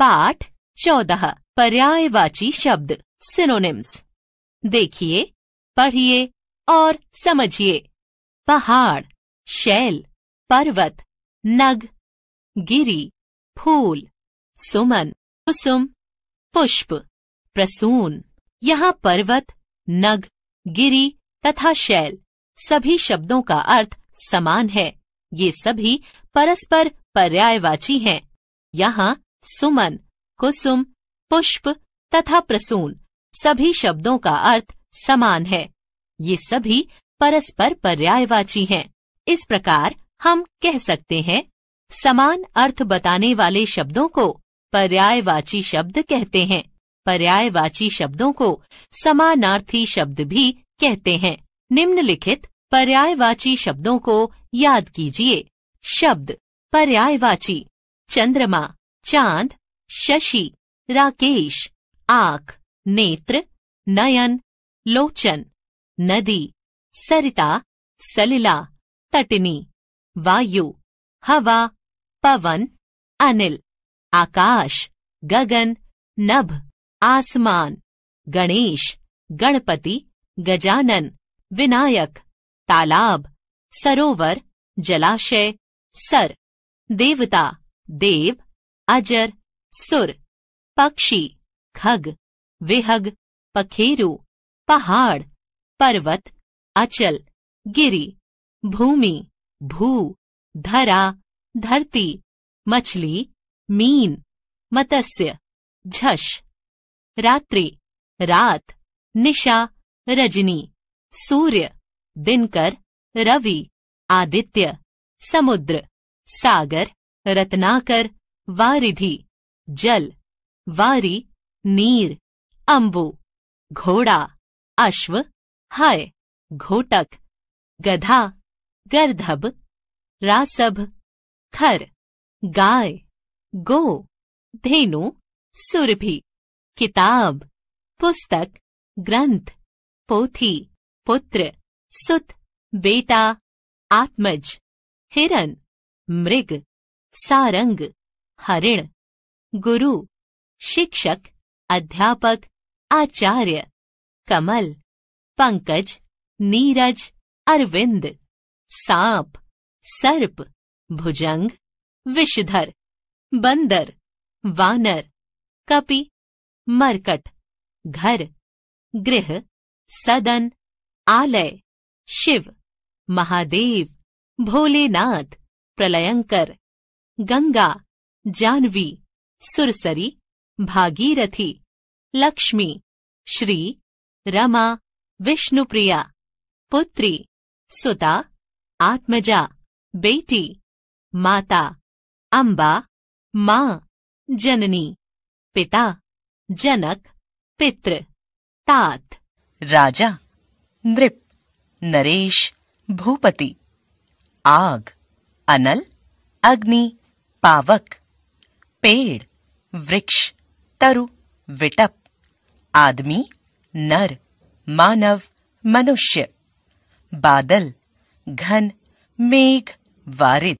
पाठ चौदह पर्यायवाची शब्द सिनोनिम्स देखिए पढ़िए और समझिए पहाड़ शैल पर्वत नग गिरी फूल सुमन कुसुम पुष्प प्रसून यहाँ पर्वत नग गिरी तथा शैल सभी शब्दों का अर्थ समान है ये सभी परस्पर पर्यायवाची हैं। यहाँ सुमन कुसुम पुष्प तथा प्रसून सभी शब्दों का अर्थ समान है ये सभी परस्पर पर्यायवाची हैं। इस प्रकार हम कह सकते हैं समान अर्थ बताने वाले शब्दों को पर्यायवाची शब्द कहते हैं पर्यायवाची शब्दों को समानार्थी शब्द भी कहते हैं निम्नलिखित पर्यायवाची शब्दों को याद कीजिए शब्द पर्यायवाची चंद्रमा चांद शशि राकेश आंख नेत्र नयन लोचन नदी सरिता सलिला तटनी वायु हवा पवन अनिल आकाश गगन नभ आसमान गणेश गणपति गजानन विनायक तालाब सरोवर जलाशय सर देवता देव अजर सुर पक्षी खग विहग पखेरु पहाड़ पर्वत अचल गिरी भूमि भू धरा धरती मछली मीन मत्स्य झश रात्रि रात निशा रजनी सूर्य दिनकर रवि आदित्य समुद्र सागर रत्नाकर वारिधि जल वारी नीर अंबु घोड़ा अश्व हय घोटक गधा गर्धब रासभ खर गाय गो धेनु सुरभि किताब पुस्तक ग्रंथ पोथी पुत्र सुत बेटा आत्मज हिरन मृग सारंग हरिण गुरु शिक्षक अध्यापक आचार्य कमल पंकज नीरज अरविंद सांप सर्प भुजंग विषधर बंदर वानर कपि मरकट घर गृह सदन आलय शिव महादेव भोलेनाथ प्रलयंकर गंगा जानवी सुरसरी भागीरथी लक्ष्मी श्री रमा विष्णुप्रिया पुत्री सुता आत्मजा बेटी माता अम्बा माँ जननी पिता जनक पित्र तात राजा नृप नरेश भूपति आग अनल अग्नि पावक पेड़ वृक्ष तरु विटप आदमी नर मानव मनुष्य बादल घन मेघ वारित